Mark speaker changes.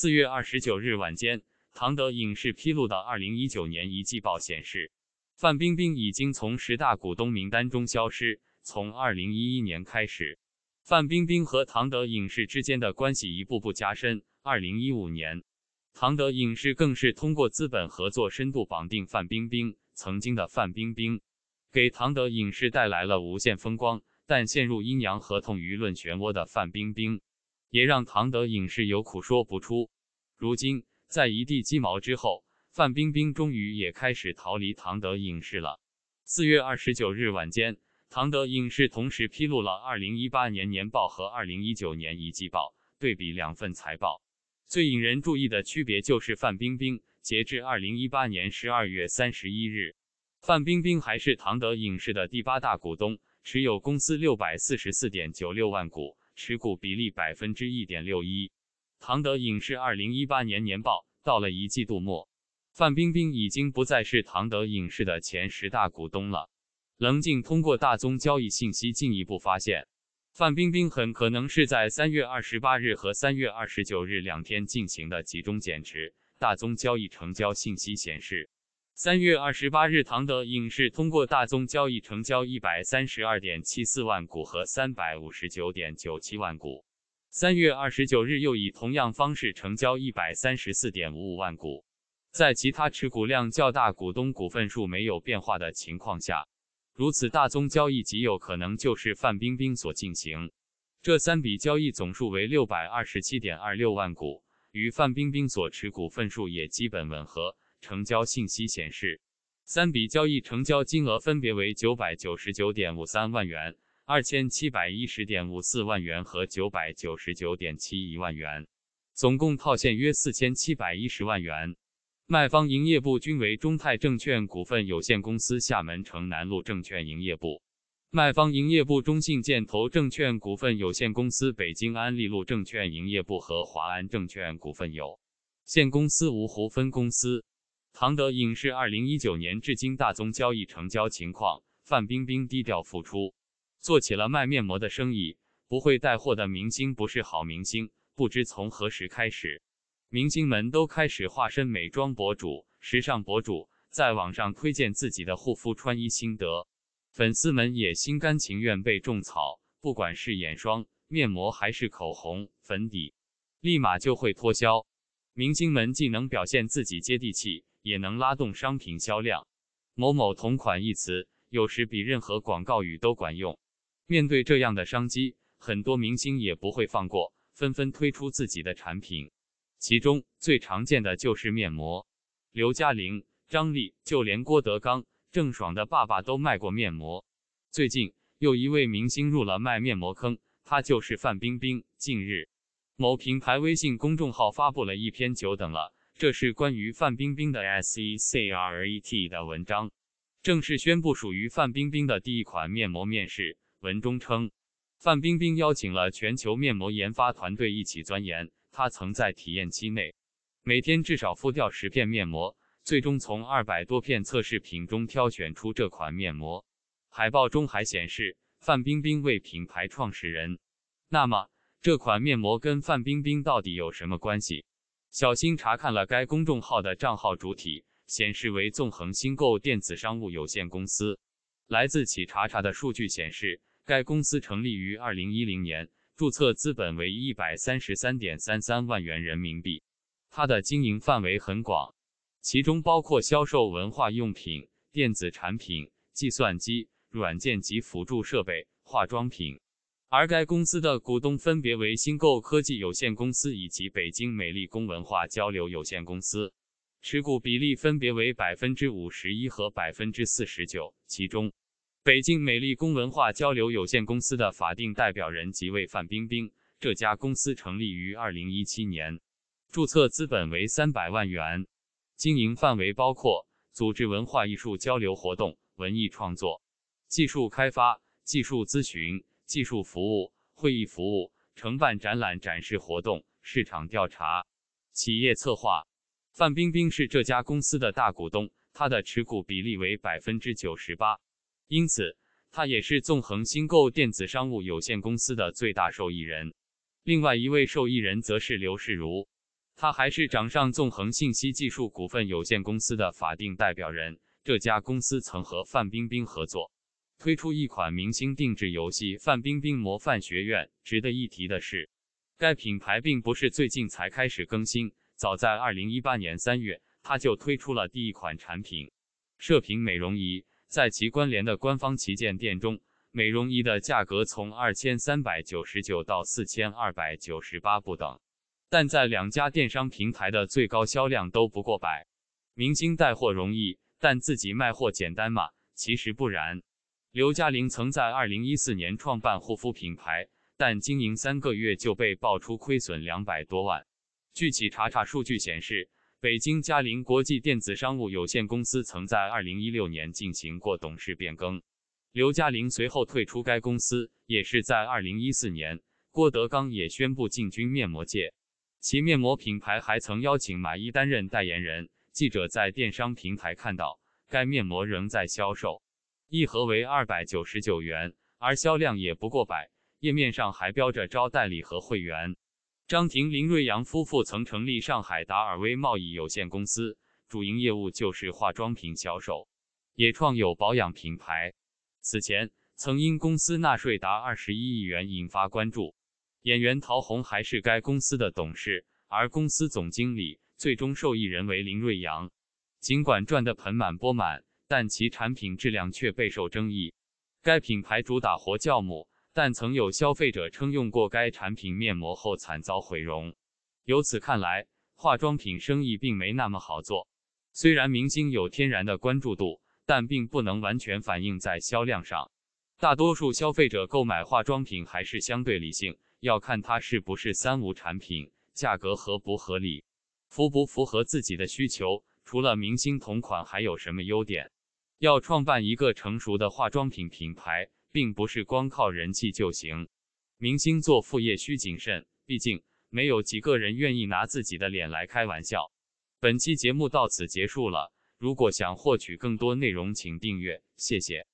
Speaker 1: 四月二十九日晚间，唐德影视披露的二零一九年一季报显示，范冰冰已经从十大股东名单中消失。从二零一一年开始，范冰冰和唐德影视之间的关系一步步加深。二零一五年，唐德影视更是通过资本合作深度绑定范冰冰。曾经的范冰冰给唐德影视带来了无限风光，但陷入阴阳合同舆论漩涡的范冰冰。也让唐德影视有苦说不出。如今，在一地鸡毛之后，范冰冰终于也开始逃离唐德影视了。四月二十九日晚间，唐德影视同时披露了二零一八年年报和二零一九年一季报，对比两份财报，最引人注意的区别就是范冰冰。截至二零一八年十二月三十一日，范冰冰还是唐德影视的第八大股东，持有公司六百四十四点九六万股。持股比例百分之一点六一。唐德影视二零一八年年报到了一季度末，范冰冰已经不再是唐德影视的前十大股东了。冷静通过大宗交易信息进一步发现，范冰冰很可能是在三月二十八日和三月二十九日两天进行的集中减持。大宗交易成交信息显示。三月二十八日，唐德影视通过大宗交易成交一百三十二点七四万股和三百五十九点九七万股。三月二十九日，又以同样方式成交一百三十四点五五万股。在其他持股量较大股东股份数没有变化的情况下，如此大宗交易极有可能就是范冰冰所进行。这三笔交易总数为六百二十七点二六万股，与范冰冰所持股份数也基本吻合。成交信息显示，三笔交易成交金额分别为九百九十九点五三万元、二千七百一十点五四万元和九百九十九点七一万元，总共套现约四千七百一十万元。卖方营业部均为中泰证券股份有限公司厦门城南路证券营业部，卖方营业部中信建投证券股份有限公司北京安立路证券营业部和华安证券股份有限公司芜湖分公司。唐德影视二零一九年至今大宗交易成交情况。范冰冰低调复出，做起了卖面膜的生意。不会带货的明星不是好明星。不知从何时开始，明星们都开始化身美妆博主、时尚博主，在网上推荐自己的护肤、穿衣心得。粉丝们也心甘情愿被种草。不管是眼霜、面膜，还是口红、粉底，立马就会脱销。明星们既能表现自己接地气。也能拉动商品销量。某某同款一词，有时比任何广告语都管用。面对这样的商机，很多明星也不会放过，纷纷推出自己的产品。其中最常见的就是面膜。刘嘉玲、张丽，就连郭德纲、郑爽的爸爸都卖过面膜。最近又一位明星入了卖面膜坑，他就是范冰冰。近日，某平台微信公众号发布了一篇：“久等了。”这是关于范冰冰的 S E C R E T 的文章，正式宣布属于范冰冰的第一款面膜面试。文中称，范冰冰邀请了全球面膜研发团队一起钻研。她曾在体验期内每天至少敷掉十片面膜，最终从二百多片测试品中挑选出这款面膜。海报中还显示范冰冰为品牌创始人。那么，这款面膜跟范冰冰到底有什么关系？小新查看了该公众号的账号主体，显示为纵横新购电子商务有限公司。来自企查查的数据显示，该公司成立于二零一零年，注册资本为一百三十三点三三万元人民币。它的经营范围很广，其中包括销售文化用品、电子产品、计算机软件及辅助设备、化妆品。而该公司的股东分别为新购科技有限公司以及北京美丽宫文化交流有限公司，持股比例分别为百分之五十一和百分之四十九。其中，北京美丽宫文化交流有限公司的法定代表人即为范冰冰。这家公司成立于二零一七年，注册资本为三百万元，经营范围包括组织文化艺术交流活动、文艺创作、技术开发、技术咨询。技术服务、会议服务、承办展览展示活动、市场调查、企业策划。范冰冰是这家公司的大股东，她的持股比例为百分之九十八，因此她也是纵横新购电子商务有限公司的最大受益人。另外一位受益人则是刘世如，他还是掌上纵横信息技术股份有限公司的法定代表人。这家公司曾和范冰冰合作。推出一款明星定制游戏《范冰冰模范学院》。值得一提的是，该品牌并不是最近才开始更新，早在2018年3月，它就推出了第一款产品——射频美容仪。在其关联的官方旗舰店中，美容仪的价格从2399到4298不等，但在两家电商平台的最高销量都不过百。明星带货容易，但自己卖货简单吗？其实不然。刘嘉玲曾在2014年创办护肤品牌，但经营三个月就被爆出亏损两百多万。据企查查数据显示，北京嘉玲国际电子商务有限公司曾在2016年进行过董事变更，刘嘉玲随后退出该公司，也是在2014年。郭德纲也宣布进军面膜界，其面膜品牌还曾邀请马伊担任代言人。记者在电商平台看到，该面膜仍在销售。一盒为二百九十九元，而销量也不过百。页面上还标着招代理和会员。张庭林瑞阳夫妇曾成立上海达尔威贸易有限公司，主营业务就是化妆品销售，也创有保养品牌。此前曾因公司纳税达二十一亿元引发关注。演员陶虹还是该公司的董事，而公司总经理最终受益人为林瑞阳。尽管赚得盆满钵满。但其产品质量却备受争议。该品牌主打活酵母，但曾有消费者称用过该产品面膜后惨遭毁容。由此看来，化妆品生意并没那么好做。虽然明星有天然的关注度，但并不能完全反映在销量上。大多数消费者购买化妆品还是相对理性，要看它是不是三无产品，价格合不合理，符不符合自己的需求。除了明星同款，还有什么优点？要创办一个成熟的化妆品品牌，并不是光靠人气就行。明星做副业需谨慎，毕竟没有几个人愿意拿自己的脸来开玩笑。本期节目到此结束了，如果想获取更多内容，请订阅，谢谢。